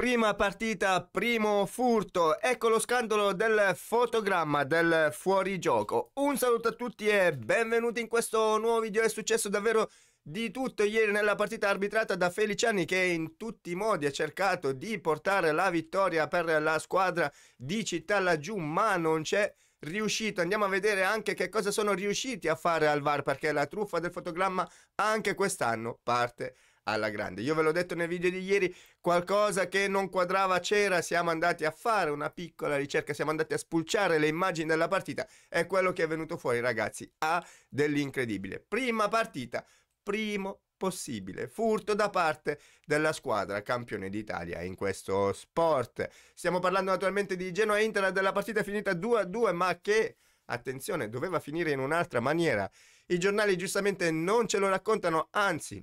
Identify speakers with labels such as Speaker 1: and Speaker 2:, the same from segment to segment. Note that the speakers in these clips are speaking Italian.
Speaker 1: Prima partita, primo furto, ecco lo scandalo del fotogramma del fuorigioco. Un saluto a tutti e benvenuti in questo nuovo video, è successo davvero di tutto ieri nella partita arbitrata da Feliciani che in tutti i modi ha cercato di portare la vittoria per la squadra di città laggiù ma non c'è riuscito. Andiamo a vedere anche che cosa sono riusciti a fare al VAR perché la truffa del fotogramma anche quest'anno parte alla grande. Io ve l'ho detto nel video di ieri, qualcosa che non quadrava c'era, siamo andati a fare una piccola ricerca, siamo andati a spulciare le immagini della partita, è quello che è venuto fuori ragazzi, ha dell'incredibile. Prima partita, primo possibile furto da parte della squadra campione d'Italia in questo sport. Stiamo parlando naturalmente di Genoa Inter della partita finita 2-2, ma che attenzione, doveva finire in un'altra maniera. I giornali giustamente non ce lo raccontano, anzi,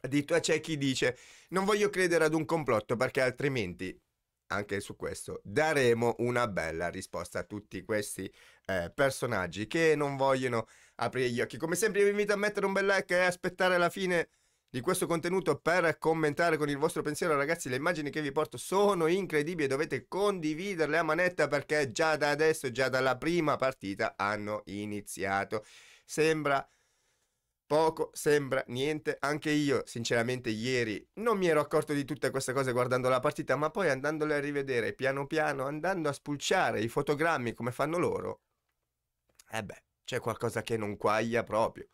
Speaker 1: Addirittura eh, c'è chi dice non voglio credere ad un complotto perché altrimenti anche su questo daremo una bella risposta a tutti questi eh, personaggi che non vogliono aprire gli occhi. Come sempre vi invito a mettere un bel like e aspettare la fine di questo contenuto per commentare con il vostro pensiero ragazzi le immagini che vi porto sono incredibili dovete condividerle a manetta perché già da adesso già dalla prima partita hanno iniziato sembra Poco, sembra, niente. Anche io, sinceramente, ieri non mi ero accorto di tutte queste cose guardando la partita, ma poi andandole a rivedere piano piano, andando a spulciare i fotogrammi come fanno loro, eh beh, c'è qualcosa che non quaglia proprio.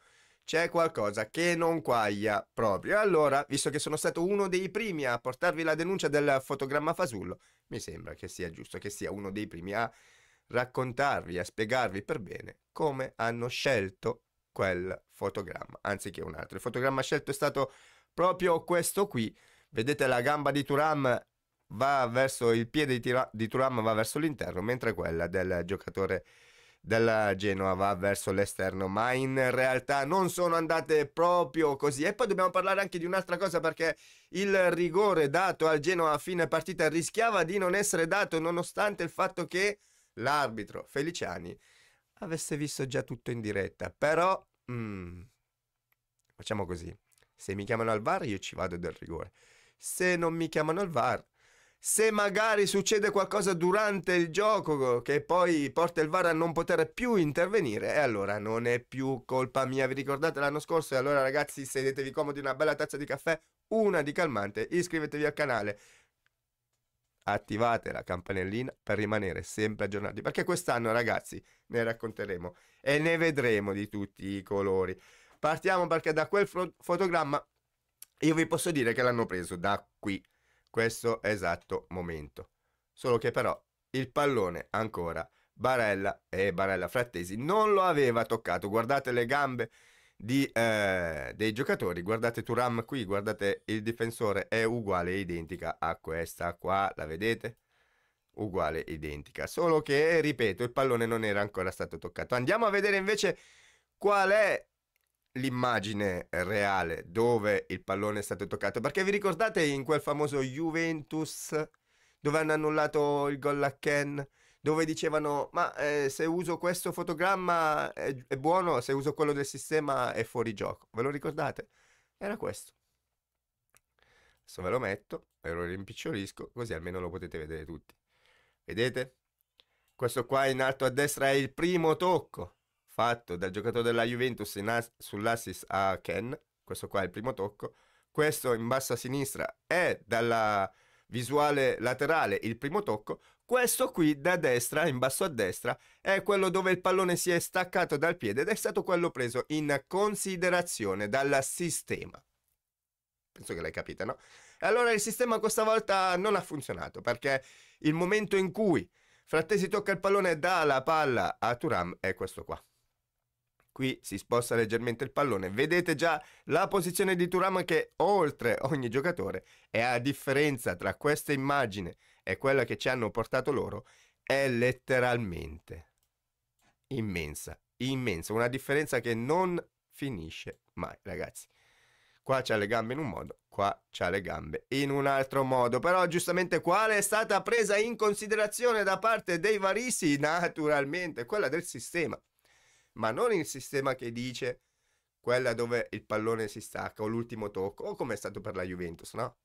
Speaker 1: C'è qualcosa che non quaglia proprio. allora, visto che sono stato uno dei primi a portarvi la denuncia del fotogramma fasullo, mi sembra che sia giusto che sia uno dei primi a raccontarvi, a spiegarvi per bene come hanno scelto quel fotogramma anziché un altro. Il fotogramma scelto è stato proprio questo qui. Vedete la gamba di Turam va verso il piede di, tira- di Turam va verso l'interno, mentre quella del giocatore della Genoa va verso l'esterno, ma in realtà non sono andate proprio così. E poi dobbiamo parlare anche di un'altra cosa perché il rigore dato al Genoa a fine partita rischiava di non essere dato nonostante il fatto che l'arbitro Feliciani avesse visto già tutto in diretta, però Mm. Facciamo così. Se mi chiamano al VAR io ci vado del rigore. Se non mi chiamano al VAR, se magari succede qualcosa durante il gioco che poi porta il VAR a non poter più intervenire, e allora non è più colpa mia. Vi ricordate l'anno scorso? E allora ragazzi sedetevi comodi, una bella tazza di caffè, una di calmante, iscrivetevi al canale attivate la campanellina per rimanere sempre aggiornati perché quest'anno ragazzi ne racconteremo e ne vedremo di tutti i colori partiamo perché da quel fo- fotogramma io vi posso dire che l'hanno preso da qui questo esatto momento solo che però il pallone ancora Barella e Barella Frattesi non lo aveva toccato guardate le gambe di, eh, dei giocatori. Guardate Turam qui, guardate il difensore è uguale, identica a questa qua, la vedete? Uguale, identica. Solo che, ripeto, il pallone non era ancora stato toccato. Andiamo a vedere invece qual è l'immagine reale dove il pallone è stato toccato. Perché vi ricordate in quel famoso Juventus dove hanno annullato il gol a Ken? dove dicevano ma eh, se uso questo fotogramma è, è, buono, se uso quello del sistema è fuori gioco. Ve lo ricordate? Era questo. Adesso ve lo metto e lo rimpicciolisco così almeno lo potete vedere tutti. Vedete? Questo qua in alto a destra è il primo tocco fatto dal giocatore della Juventus as- sull'assist a Ken. Questo qua è il primo tocco. Questo in basso a sinistra è dalla visuale laterale il primo tocco, questo qui da destra, in basso a destra, è quello dove il pallone si è staccato dal piede ed è stato quello preso in considerazione dal sistema. Penso che l'hai capita, no? Allora il sistema questa volta non ha funzionato perché il momento in cui Frattesi tocca il pallone e dà la palla a Turam è questo qua. Qui si sposta leggermente il pallone. Vedete già la posizione di Turam che oltre ogni giocatore e a differenza tra questa immagine e quella che ci hanno portato loro è letteralmente immensa, immensa, una differenza che non finisce mai, ragazzi. Qua c'ha le gambe in un modo, qua c'ha le gambe in un altro modo. Però giustamente quale è stata presa in considerazione da parte dei varisi? Naturalmente, quella del sistema. Ma non il sistema che dice quella dove il pallone si stacca o l'ultimo tocco o come è stato per la Juventus, no?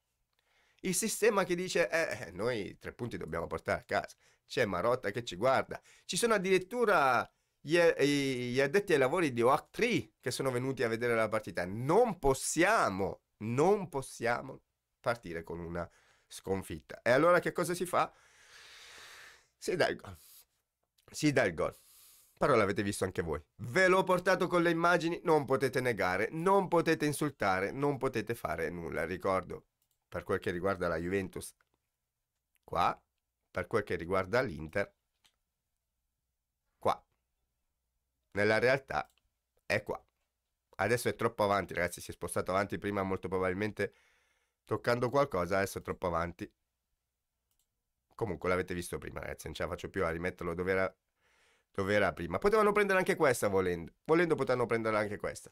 Speaker 1: il sistema che dice eh, eh, noi tre punti dobbiamo portare a casa, c'è Marotta che ci guarda, ci sono addirittura gli, eh, gli addetti ai lavori di OAC 3 che sono venuti a vedere la partita, non possiamo, non possiamo partire con una sconfitta. E allora che cosa si fa? Si dà il gol. Si dà il gol. Però l'avete visto anche voi. Ve l'ho portato con le immagini, non potete negare, non potete insultare, non potete fare nulla. Ricordo, per quel che riguarda la Juventus qua, per quel che riguarda l'Inter qua. Nella realtà è qua. Adesso è troppo avanti, ragazzi, si è spostato avanti prima molto probabilmente toccando qualcosa, adesso è troppo avanti. Comunque l'avete visto prima, ragazzi, non ce la faccio più a rimetterlo dove era, dove era prima. Potevano prendere anche questa volendo. Volendo potevano prendere anche questa.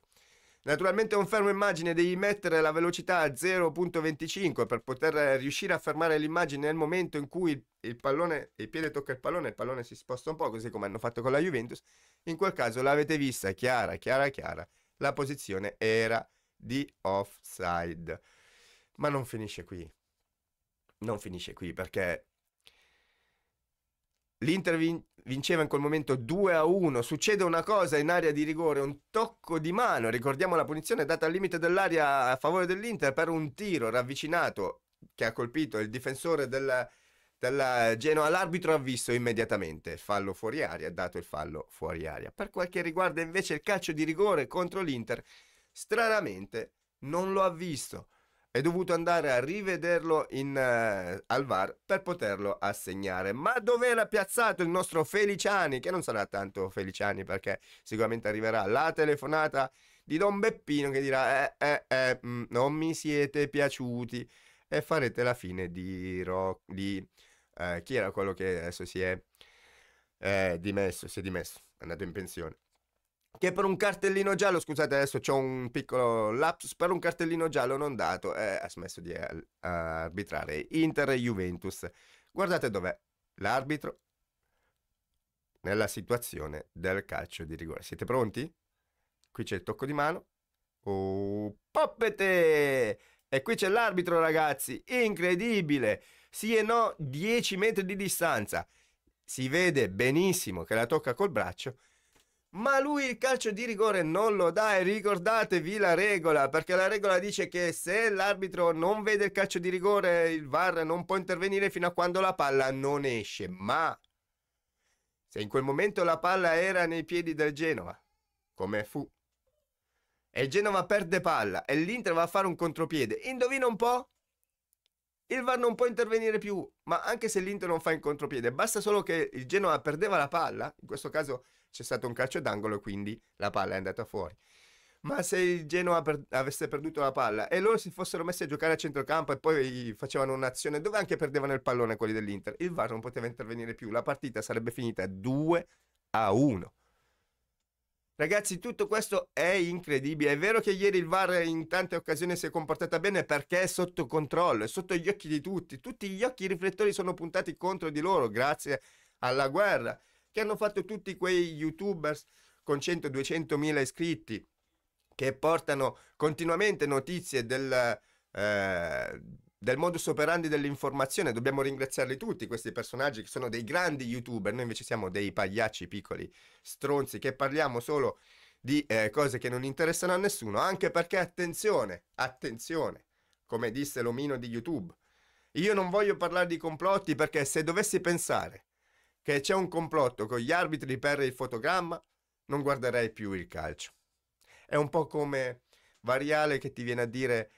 Speaker 1: Naturalmente un fermo immagine devi mettere la velocità a 0.25 per poter riuscire a fermare l'immagine nel momento in cui il pallone, il piede tocca il pallone, il pallone si sposta un po', così come hanno fatto con la Juventus. In quel caso l'avete vista chiara, chiara, chiara. La posizione era di offside. Ma non finisce qui. Non finisce qui perché l'Inter vinceva in quel momento 2 a 1. Succede una cosa in area di rigore, un tocco di mano. Ricordiamo la punizione data al limite dell'area a favore dell'Inter per un tiro ravvicinato che ha colpito il difensore del, della Genoa. L'arbitro ha visto immediatamente fallo fuori aria, dato il fallo fuori aria. Per quel che riguarda invece il calcio di rigore contro l'Inter, stranamente non lo ha visto è dovuto andare a rivederlo in, uh, al VAR per poterlo assegnare. Ma dove era piazzato il nostro Feliciani? Che non sarà tanto Feliciani perché sicuramente arriverà la telefonata di Don Beppino che dirà eh, eh, eh, mm, non mi siete piaciuti e farete la fine di, Ro- di uh, chi era quello che adesso si è eh, dimesso, si è dimesso, è andato in pensione che per un cartellino giallo, scusate adesso c'è un piccolo lapsus, per un cartellino giallo non dato eh, ha smesso di eh, arbitrare Inter e Juventus. Guardate dov'è l'arbitro nella situazione del calcio di rigore. Siete pronti? Qui c'è il tocco di mano. Oh, poppete! E qui c'è l'arbitro ragazzi, incredibile! Sì e no, 10 metri di distanza. Si vede benissimo che la tocca col braccio ma lui il calcio di rigore non lo dà e ricordatevi la regola perché la regola dice che se l'arbitro non vede il calcio di rigore il VAR non può intervenire fino a quando la palla non esce ma se in quel momento la palla era nei piedi del Genova come fu e il Genova perde palla e l'Inter va a fare un contropiede indovina un po' il VAR non può intervenire più ma anche se l'Inter non fa il contropiede basta solo che il Genova perdeva la palla in questo caso c'è stato un calcio d'angolo, e quindi la palla è andata fuori. Ma se il Genoa per- avesse perduto la palla e loro si fossero messi a giocare a centrocampo e poi facevano un'azione dove anche perdevano il pallone quelli dell'Inter, il VAR non poteva intervenire più, la partita sarebbe finita 2 a 1. Ragazzi, tutto questo è incredibile. È vero che ieri il VAR in tante occasioni si è comportata bene perché è sotto controllo, è sotto gli occhi di tutti. Tutti gli occhi riflettori sono puntati contro di loro grazie alla guerra che hanno fatto tutti quei youtubers con 100-200 mila iscritti che portano continuamente notizie del, eh, del modus operandi dell'informazione. Dobbiamo ringraziarli tutti, questi personaggi che sono dei grandi youtuber. Noi invece siamo dei pagliacci piccoli, stronzi, che parliamo solo di eh, cose che non interessano a nessuno. Anche perché, attenzione, attenzione, come disse l'omino di YouTube. Io non voglio parlare di complotti perché se dovessi pensare che c'è un complotto con gli arbitri per il fotogramma, non guarderei più il calcio. È un po' come Variale che ti viene a dire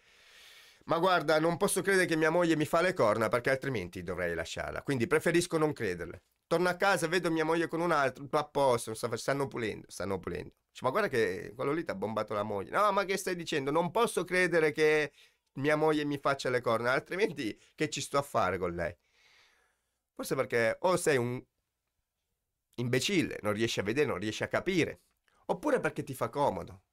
Speaker 1: ma guarda, non posso credere che mia moglie mi fa le corna perché altrimenti dovrei lasciarla, quindi preferisco non crederle. Torno a casa, vedo mia moglie con un altro, ma posso, stanno pulendo, stanno pulendo. Cioè, ma guarda che quello lì ti ha bombato la moglie. No, ma che stai dicendo? Non posso credere che mia moglie mi faccia le corna, altrimenti che ci sto a fare con lei? Forse perché o sei un imbecille, non riesci a vedere, non riesci a capire. Oppure perché ti fa comodo.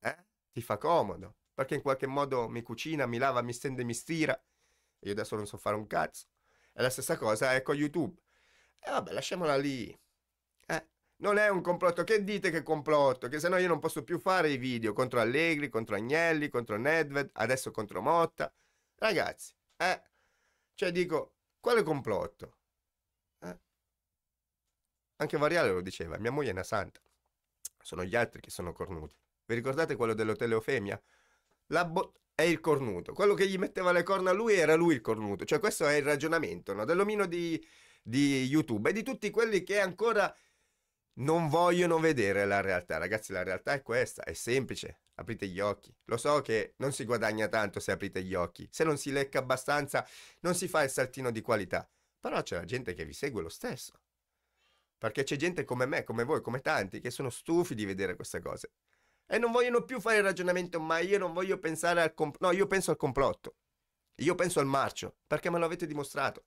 Speaker 1: Eh? Ti fa comodo. Perché in qualche modo mi cucina, mi lava, mi stende, mi stira. Io adesso non so fare un cazzo. E la stessa cosa è con ecco, YouTube. E eh, vabbè, lasciamola lì. Eh? Non è un complotto. Che dite che è complotto? Che sennò io non posso più fare i video contro Allegri, contro Agnelli, contro Nedved, adesso contro Motta. Ragazzi, eh? Cioè dico, quale complotto? Anche Variale lo diceva, mia moglie è una santa. Sono gli altri che sono cornuti. Vi ricordate quello dell'hotel Eufemia? La bo- è il cornuto. Quello che gli metteva le corna a lui era lui il cornuto. Cioè questo è il ragionamento no? dell'omino di, di YouTube e di tutti quelli che ancora non vogliono vedere la realtà. Ragazzi, la realtà è questa, è semplice. Aprite gli occhi. Lo so che non si guadagna tanto se aprite gli occhi. Se non si lecca abbastanza, non si fa il saltino di qualità. Però c'è la gente che vi segue lo stesso. Perché c'è gente come me, come voi, come tanti, che sono stufi di vedere queste cose. E non vogliono più fare il ragionamento, ma io non voglio pensare al complotto. No, io penso al complotto. Io penso al marcio, perché me lo avete dimostrato.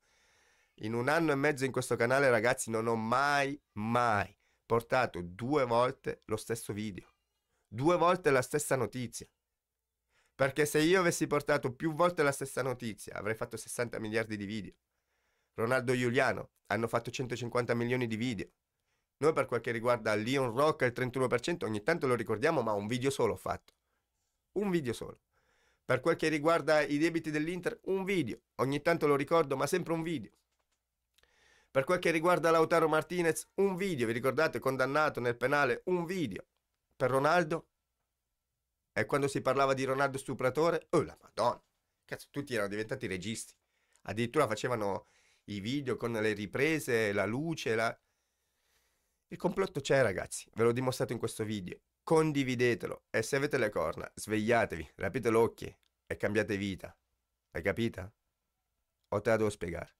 Speaker 1: In un anno e mezzo in questo canale, ragazzi, non ho mai, mai portato due volte lo stesso video. Due volte la stessa notizia. Perché se io avessi portato più volte la stessa notizia, avrei fatto 60 miliardi di video. Ronaldo Giuliano, hanno fatto 150 milioni di video. Noi per quel che riguarda Leon Rock il 31% ogni tanto lo ricordiamo, ma un video solo ho fatto. Un video solo. Per quel che riguarda i debiti dell'Inter, un video. Ogni tanto lo ricordo, ma sempre un video. Per quel che riguarda Lautaro Martinez, un video, vi ricordate, condannato nel penale, un video. Per Ronaldo? E quando si parlava di Ronaldo stupratore? Oh la madonna! Cazzo, tutti erano diventati registi. Addirittura facevano i video con le riprese, la luce, la... Il complotto c'è ragazzi, ve l'ho dimostrato in questo video. Condividetelo e se avete le corna, svegliatevi, rapite l'occhio e cambiate vita. Hai capito? O te la devo spiegare?